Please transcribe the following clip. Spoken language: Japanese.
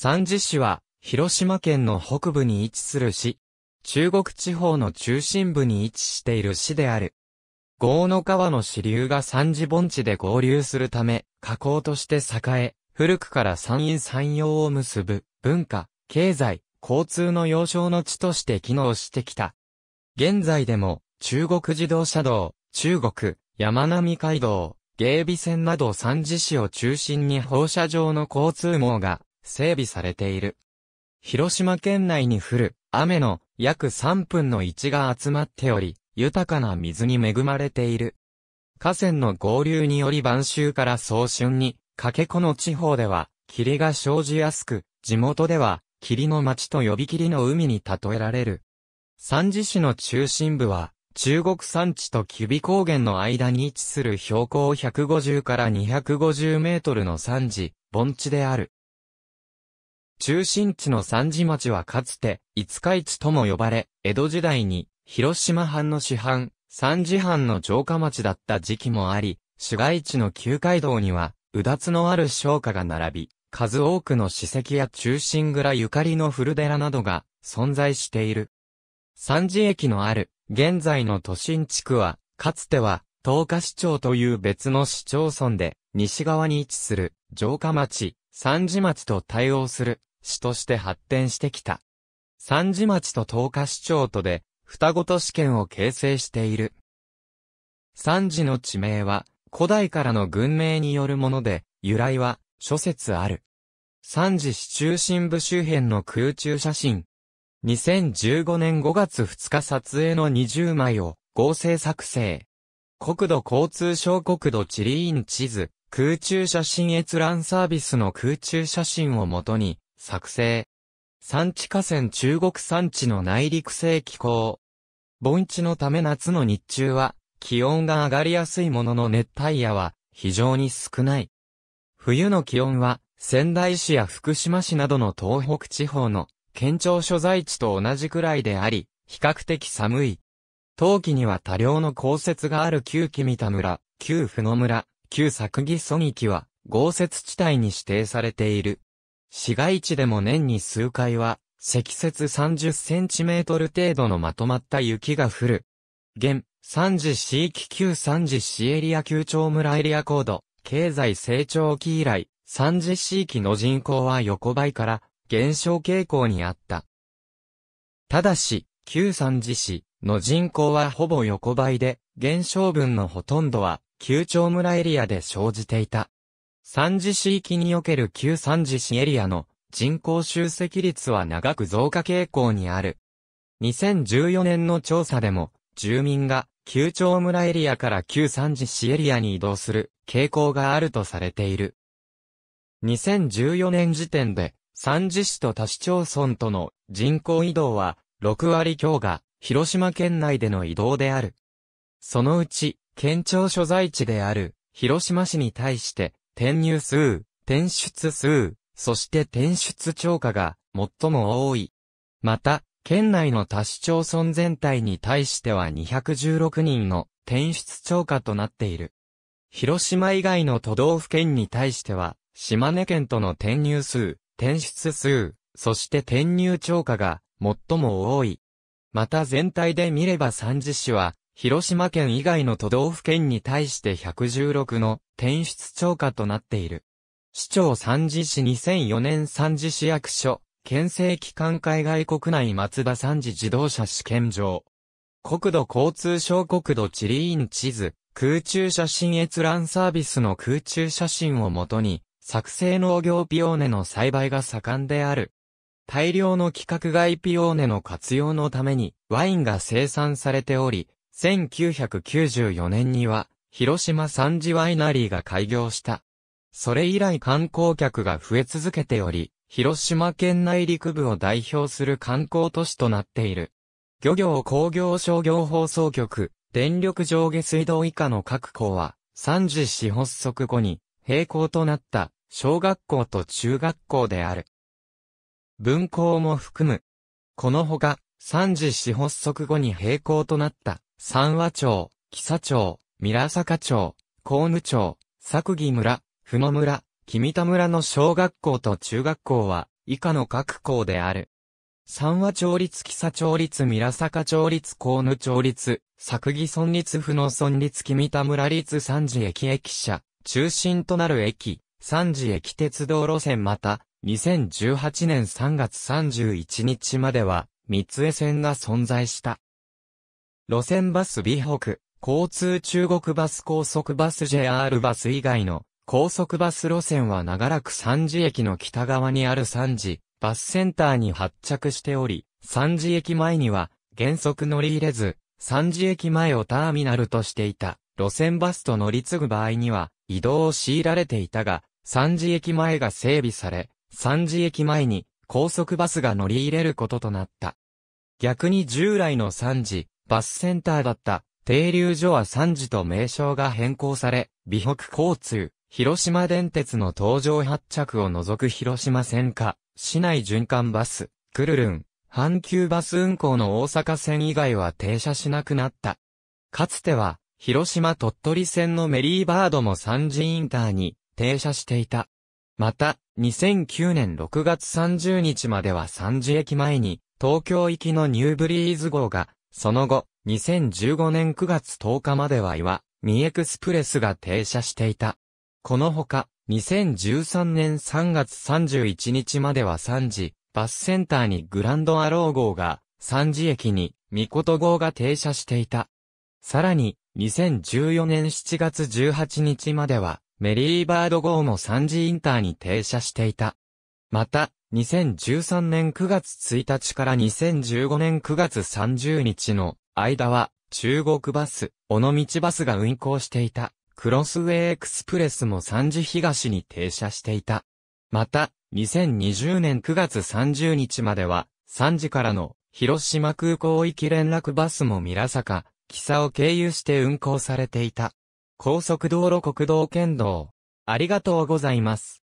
三次市は、広島県の北部に位置する市。中国地方の中心部に位置している市である。豪の川の支流が三次盆地で合流するため、河口として栄え、古くから山陰山陽を結ぶ文化、経済、交通の要衝の地として機能してきた。現在でも、中国自動車道、中国、山並海道、芸備線など三次市を中心に放射状の交通網が整備されている。広島県内に降る雨の約3分の1が集まっており、豊かな水に恵まれている。河川の合流により晩秋から早春に、かけこの地方では、霧が生じやすく、地元では、霧の町と呼び霧の海に例えられる。三次市の中心部は、中国山地とュビ高原の間に位置する標高150から250メートルの山地、盆地である。中心地の三寺町はかつて、五日市とも呼ばれ、江戸時代に、広島藩の市販、三次藩の城下町だった時期もあり、市街地の旧街道には、うだつのある商家が並び、数多くの史跡や中心蔵ゆかりの古寺などが存在している。三次駅のある現在の都心地区は、かつては東下市町という別の市町村で西側に位置する城下町、三次町と対応する市として発展してきた。三次町と東下市町とで、双子都市圏を形成している。三次の地名は、古代からの軍名によるもので、由来は、諸説ある。三次市中心部周辺の空中写真。2015年5月2日撮影の20枚を合成作成。国土交通省国土地理院地図、空中写真閲覧サービスの空中写真をもとに、作成。山地河川中国山地の内陸性気候。盆地のため夏の日中は気温が上がりやすいものの熱帯夜は非常に少ない。冬の気温は仙台市や福島市などの東北地方の県庁所在地と同じくらいであり、比較的寒い。冬季には多量の降雪がある旧木三田村、旧布野村、旧作木曽木は豪雪地帯に指定されている。市街地でも年に数回は、積雪30センチメートル程度のまとまった雪が降る。現、三次市域旧三次市エリア旧町村エリア高度、経済成長期以来、三次市域の人口は横ばいから減少傾向にあった。ただし、旧三次市の人口はほぼ横ばいで、減少分のほとんどは旧町村エリアで生じていた。三次市域における旧三次市エリアの人口集積率は長く増加傾向にある。2014年の調査でも、住民が旧町村エリアから旧三次市エリアに移動する傾向があるとされている。2014年時点で、三次市と他市町村との人口移動は6割強が広島県内での移動である。そのうち、県庁所在地である広島市に対して転入数、転出数、そして転出超過が最も多い。また、県内の多市町村全体に対しては216人の転出超過となっている。広島以外の都道府県に対しては、島根県との転入数、転出数、そして転入超過が最も多い。また全体で見れば三次市は広島県以外の都道府県に対して116の転出超過となっている。市長三次市2004年三次市役所、県政機関海外国内松田三次自動車試験場。国土交通省国土地理院地図、空中写真閲覧サービスの空中写真をもとに、作成農業ピオーネの栽培が盛んである。大量の規格外ピオーネの活用のためにワインが生産されており、1994年には、広島三次ワイナリーが開業した。それ以来観光客が増え続けており、広島県内陸部を代表する観光都市となっている。漁業工業商業放送局、電力上下水道以下の各校は、三次市発足後に、閉校となった、小学校と中学校である。文校も含む。このほか、三次市発足後に並行となった小学校と中学校である文校も含むこのほか三次市発足後に並行となった三和町、木佐町、三良坂町、河野町、作木村、ふも村、君田村の小学校と中学校は、以下の各校である。三和町立木佐町立三良坂町立河野町立、作木村立府の村立君田村立三次駅駅舎、中心となる駅、三次駅鉄道路線また、2018年3月31日までは、三江線が存在した。路線バス美北、交通中国バス高速バス JR バス以外の高速バス路線は長らく三次駅の北側にある三次バスセンターに発着しており、三次駅前には原則乗り入れず、三次駅前をターミナルとしていた路線バスと乗り継ぐ場合には移動を強いられていたが、三次駅前が整備され、三次駅前に高速バスが乗り入れることとなった。逆に従来の三次バスセンターだった停留所は3時と名称が変更され、美北交通、広島電鉄の登場発着を除く広島線か、市内循環バス、クルルン、阪急バス運行の大阪線以外は停車しなくなった。かつては、広島鳥取線のメリーバードも三次インターに停車していた。また、2009年6月30日までは三次駅前に、東京行きのニューブリーズ号がその後、2015年9月10日までは岩、ミエクスプレスが停車していた。このほか、2013年3月31日までは3時、バスセンターにグランドアロー号が、3時駅に、ミコト号が停車していた。さらに、2014年7月18日までは、メリーバード号も3時インターに停車していた。また、2013年9月1日から2015年9月30日の間は、中国バス、尾道バスが運行していた、クロスウェイエクスプレスも3時東に停車していた。また、2020年9月30日までは、3時からの広島空港行き連絡バスも三坂、木佐を経由して運行されていた。高速道路国道県道。ありがとうございます。